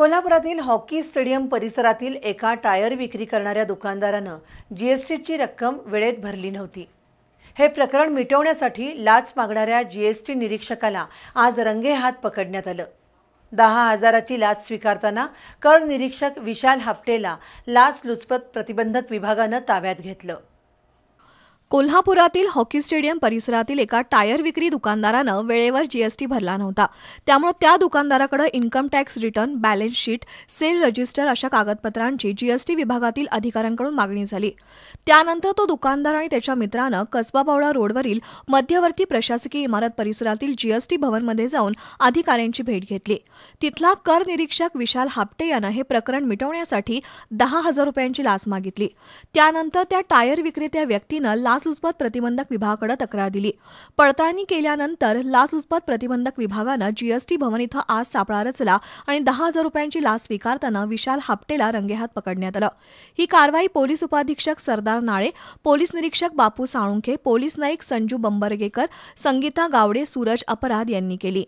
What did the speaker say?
कोल्हापुरातील hockey stadium परिसरातील एका टायर विक्री करणाऱ्या दुकानदारानं जीएसटीची रक्कम वेळेत भरली नव्हती हे प्रकरण मिटवण्यासाठी लाच मागणाऱ्या जीएसटी निरीक्षकाला आज रंगे हात पकडण्यात आलं दहा हजाराची लाच स्वीकारताना कर निरीक्षक विशाल हापटेला लाच लुचपत प्रतिबंधक विभागानं ताब्यात घेतलं कोल्हापुरातील हॉकी स्टेडियम परिसरातील एका टायर विक्री दुकानदारानं वेळेवर जीएसटी भरला नव्हता त्यामुळे त्या दुकानदाराकडे income tax return balance sheet sale register अशा कागदपत्रांची जीएसटी विभागातील अधिकाऱ्यांकडून मागणी झाली त्यानंतर तो दुकानदार आणि त्याच्या मित्रानं कसबा रोडवरील मध्यवर्ती प्रशासकीय इमारत परिसरातील जीएसटी भवनमध्ये जाऊन अधिकाऱ्यांची भेट घेतली तिथला कर निरीक्षक विशाल हापटे यानं हे प्रकरण मिटवण्यासाठी दहा हजार रुपयांची लाच मागितली त्यानंतर त्या टायर विक्रेत्या व्यक्तीनं लाच लाचलुचपत प्रतिबंधक विभागाकडे तक्रार दिली पडताळणी केल्यानंतर लाचलुचपत प्रतिबंधक विभागानं जीएसटी भवन इथं आज सापळा रचला आणि दहा हजार रुपयांची लाच स्वीकारताना विशाल हापटेला रंगेहात पकडण्यात आलं ही कारवाई पोलीस उपाधीक्षक सरदार नाळे पोलीस निरीक्षक बापू साळुंखे पोलीस नाईक संजू बंबरगेकर संगीता गावडे सूरज अपराध यांनी केली